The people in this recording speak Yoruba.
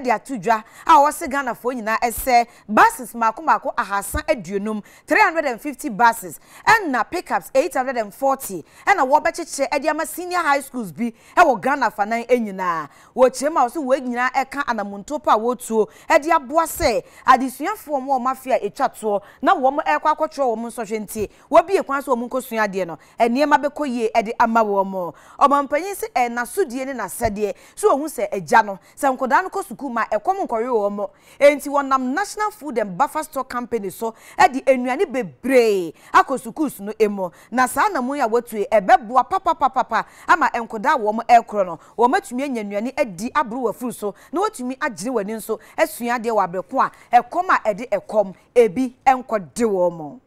de ato dwa a wɔse ghanafoɔ nyinaa ɛsɛ buses mako mako ahasa aduonum three hundred and fifty buses ɛna pickups eight hundred and forty ɛna wɔbɛkyekyɛ de ama senior high schools bi ɛwɔ ghana fanan nyinaa wɔkyerɛ mu a wɔso wɔn nyinaa ɛka anamonto pa a wɔtuo de aboa sɛ adesuafoɔ mu a wɔn afi a atwa toɔ na wɔn ɛkɔ akɔtwerɛ wɔn nsɔhwɛ nti wɔbie kwan so wɔn nkosua adeɛ no nneɛma bɛkɔ yie de ama wɔn ɔmɔ mpanyin sɛ ɛnasodie ne nasɛdeɛ so wɔn ho sɛ agya ma ɛkɔm nkɔwe wɔ mo enti wɔnam national food and buffer store company so ɛde nnuane bebree akɔ sukuus no mu na saa na mu yɛ papa ɛbɛboa papapapapa ama nkɔda a wɔn ɛkorɔ no wɔn atumi anya nnuane adi aboro wɔ furu so na wɔatumi agyere wɔn ani nso asua adeɛ wɔ abɛko a ɛkɔm a ɛde ɛkɔm ebi nkɔde wɔn